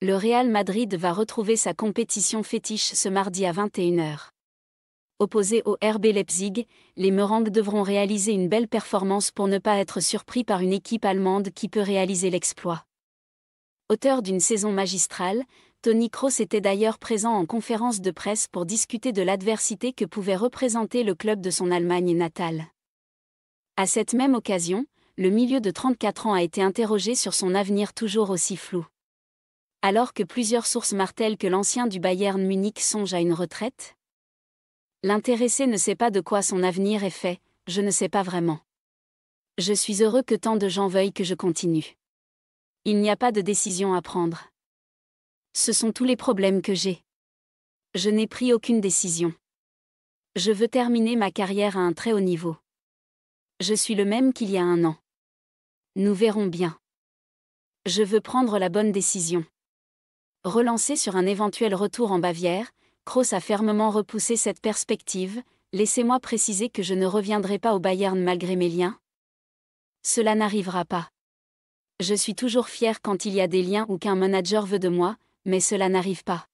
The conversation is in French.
le Real Madrid va retrouver sa compétition fétiche ce mardi à 21h. Opposé au RB Leipzig, les Merengues devront réaliser une belle performance pour ne pas être surpris par une équipe allemande qui peut réaliser l'exploit. Auteur d'une saison magistrale, Tony Kroos était d'ailleurs présent en conférence de presse pour discuter de l'adversité que pouvait représenter le club de son Allemagne natale. À cette même occasion, le milieu de 34 ans a été interrogé sur son avenir toujours aussi flou alors que plusieurs sources martèlent que l'ancien du Bayern Munich songe à une retraite L'intéressé ne sait pas de quoi son avenir est fait, je ne sais pas vraiment. Je suis heureux que tant de gens veuillent que je continue. Il n'y a pas de décision à prendre. Ce sont tous les problèmes que j'ai. Je n'ai pris aucune décision. Je veux terminer ma carrière à un très haut niveau. Je suis le même qu'il y a un an. Nous verrons bien. Je veux prendre la bonne décision. Relancé sur un éventuel retour en Bavière, Kroos a fermement repoussé cette perspective. Laissez-moi préciser que je ne reviendrai pas au Bayern malgré mes liens. Cela n'arrivera pas. Je suis toujours fier quand il y a des liens ou qu'un manager veut de moi, mais cela n'arrive pas.